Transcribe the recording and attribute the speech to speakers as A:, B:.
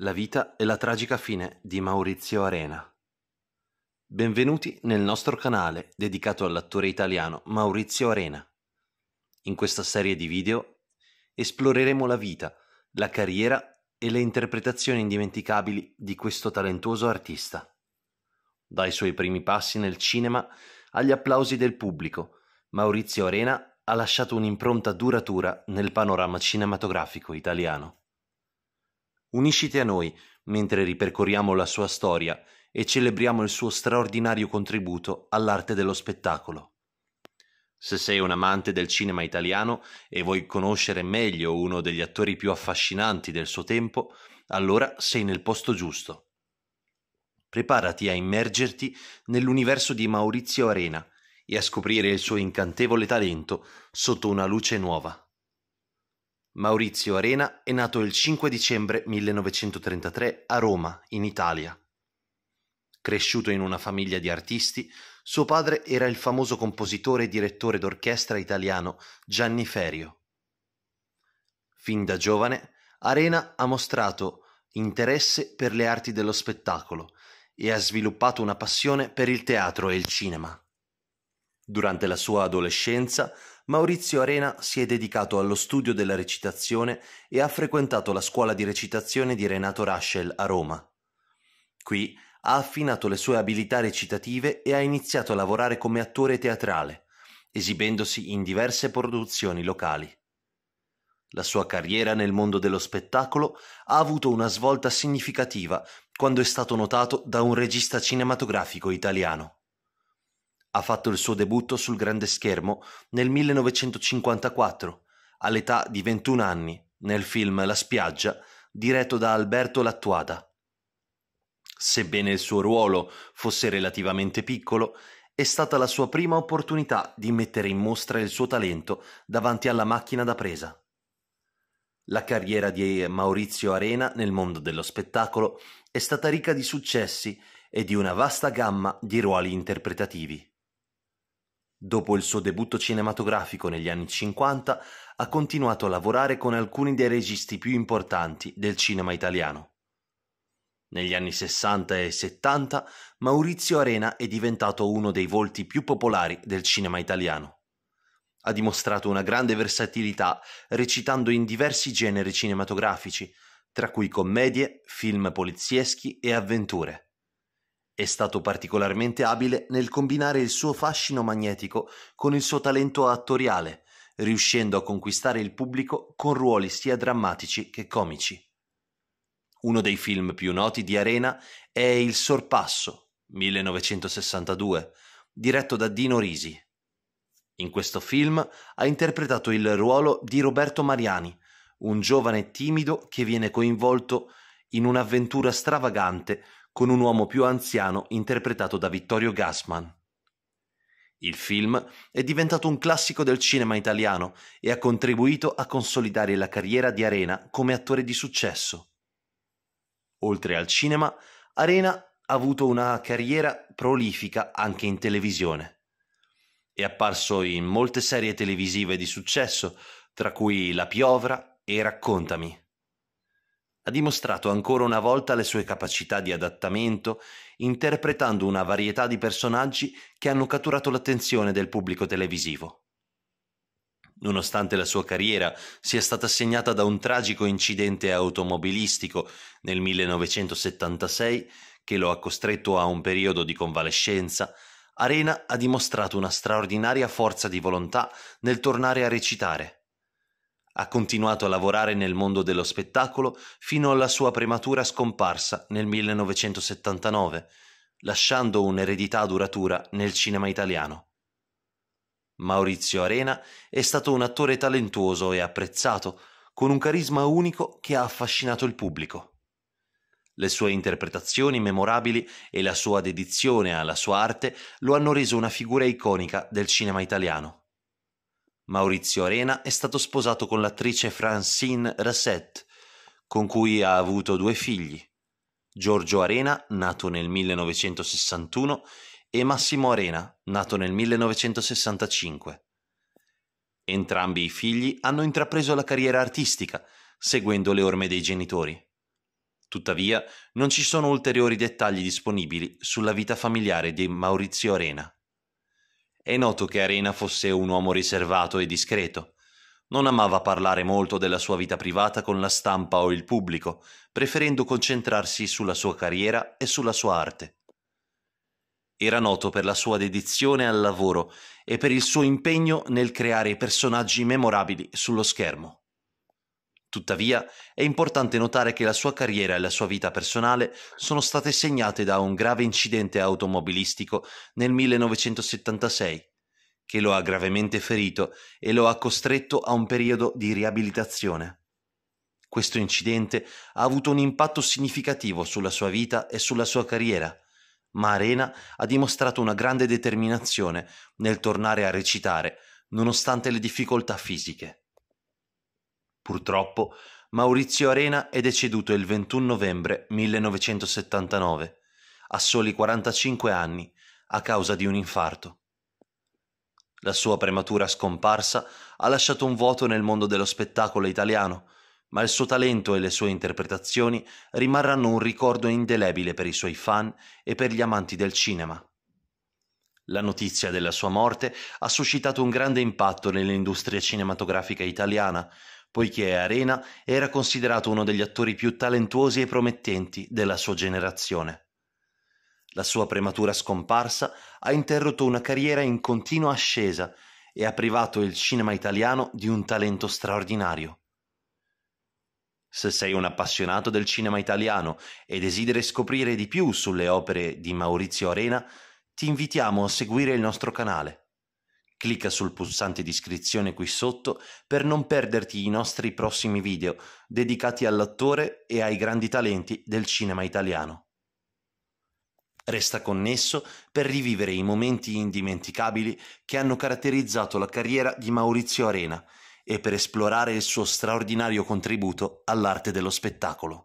A: La vita e la tragica fine di Maurizio Arena. Benvenuti nel nostro canale dedicato all'attore italiano Maurizio Arena. In questa serie di video esploreremo la vita, la carriera e le interpretazioni indimenticabili di questo talentuoso artista. Dai suoi primi passi nel cinema agli applausi del pubblico, Maurizio Arena ha lasciato un'impronta duratura nel panorama cinematografico italiano. Unisciti a noi mentre ripercorriamo la sua storia e celebriamo il suo straordinario contributo all'arte dello spettacolo. Se sei un amante del cinema italiano e vuoi conoscere meglio uno degli attori più affascinanti del suo tempo, allora sei nel posto giusto. Preparati a immergerti nell'universo di Maurizio Arena e a scoprire il suo incantevole talento sotto una luce nuova. Maurizio Arena è nato il 5 dicembre 1933 a Roma, in Italia. Cresciuto in una famiglia di artisti, suo padre era il famoso compositore e direttore d'orchestra italiano Gianni Ferio. Fin da giovane, Arena ha mostrato interesse per le arti dello spettacolo e ha sviluppato una passione per il teatro e il cinema. Durante la sua adolescenza, Maurizio Arena si è dedicato allo studio della recitazione e ha frequentato la scuola di recitazione di Renato Raschel a Roma. Qui ha affinato le sue abilità recitative e ha iniziato a lavorare come attore teatrale, esibendosi in diverse produzioni locali. La sua carriera nel mondo dello spettacolo ha avuto una svolta significativa quando è stato notato da un regista cinematografico italiano. Ha fatto il suo debutto sul grande schermo nel 1954, all'età di 21 anni, nel film La spiaggia, diretto da Alberto Lattuada. Sebbene il suo ruolo fosse relativamente piccolo, è stata la sua prima opportunità di mettere in mostra il suo talento davanti alla macchina da presa. La carriera di Maurizio Arena nel mondo dello spettacolo è stata ricca di successi e di una vasta gamma di ruoli interpretativi. Dopo il suo debutto cinematografico negli anni 50, ha continuato a lavorare con alcuni dei registi più importanti del cinema italiano. Negli anni 60 e 70 Maurizio Arena è diventato uno dei volti più popolari del cinema italiano. Ha dimostrato una grande versatilità recitando in diversi generi cinematografici, tra cui commedie, film polizieschi e avventure. È stato particolarmente abile nel combinare il suo fascino magnetico con il suo talento attoriale, riuscendo a conquistare il pubblico con ruoli sia drammatici che comici. Uno dei film più noti di Arena è Il Sorpasso, 1962, diretto da Dino Risi. In questo film ha interpretato il ruolo di Roberto Mariani, un giovane timido che viene coinvolto in un'avventura stravagante con un uomo più anziano interpretato da Vittorio Gassman. Il film è diventato un classico del cinema italiano e ha contribuito a consolidare la carriera di Arena come attore di successo. Oltre al cinema, Arena ha avuto una carriera prolifica anche in televisione. È apparso in molte serie televisive di successo, tra cui La Piovra e Raccontami ha dimostrato ancora una volta le sue capacità di adattamento interpretando una varietà di personaggi che hanno catturato l'attenzione del pubblico televisivo. Nonostante la sua carriera sia stata segnata da un tragico incidente automobilistico nel 1976 che lo ha costretto a un periodo di convalescenza, Arena ha dimostrato una straordinaria forza di volontà nel tornare a recitare ha continuato a lavorare nel mondo dello spettacolo fino alla sua prematura scomparsa nel 1979, lasciando un'eredità duratura nel cinema italiano. Maurizio Arena è stato un attore talentuoso e apprezzato, con un carisma unico che ha affascinato il pubblico. Le sue interpretazioni memorabili e la sua dedizione alla sua arte lo hanno reso una figura iconica del cinema italiano. Maurizio Arena è stato sposato con l'attrice Francine Rassette, con cui ha avuto due figli, Giorgio Arena, nato nel 1961, e Massimo Arena, nato nel 1965. Entrambi i figli hanno intrapreso la carriera artistica, seguendo le orme dei genitori. Tuttavia, non ci sono ulteriori dettagli disponibili sulla vita familiare di Maurizio Arena è noto che Arena fosse un uomo riservato e discreto. Non amava parlare molto della sua vita privata con la stampa o il pubblico, preferendo concentrarsi sulla sua carriera e sulla sua arte. Era noto per la sua dedizione al lavoro e per il suo impegno nel creare personaggi memorabili sullo schermo. Tuttavia, è importante notare che la sua carriera e la sua vita personale sono state segnate da un grave incidente automobilistico nel 1976, che lo ha gravemente ferito e lo ha costretto a un periodo di riabilitazione. Questo incidente ha avuto un impatto significativo sulla sua vita e sulla sua carriera, ma Arena ha dimostrato una grande determinazione nel tornare a recitare, nonostante le difficoltà fisiche. Purtroppo Maurizio Arena è deceduto il 21 novembre 1979, a soli 45 anni, a causa di un infarto. La sua prematura scomparsa ha lasciato un vuoto nel mondo dello spettacolo italiano, ma il suo talento e le sue interpretazioni rimarranno un ricordo indelebile per i suoi fan e per gli amanti del cinema. La notizia della sua morte ha suscitato un grande impatto nell'industria cinematografica italiana, poiché Arena era considerato uno degli attori più talentuosi e promettenti della sua generazione. La sua prematura scomparsa ha interrotto una carriera in continua ascesa e ha privato il cinema italiano di un talento straordinario. Se sei un appassionato del cinema italiano e desideri scoprire di più sulle opere di Maurizio Arena, ti invitiamo a seguire il nostro canale. Clicca sul pulsante di iscrizione qui sotto per non perderti i nostri prossimi video dedicati all'attore e ai grandi talenti del cinema italiano. Resta connesso per rivivere i momenti indimenticabili che hanno caratterizzato la carriera di Maurizio Arena e per esplorare il suo straordinario contributo all'arte dello spettacolo.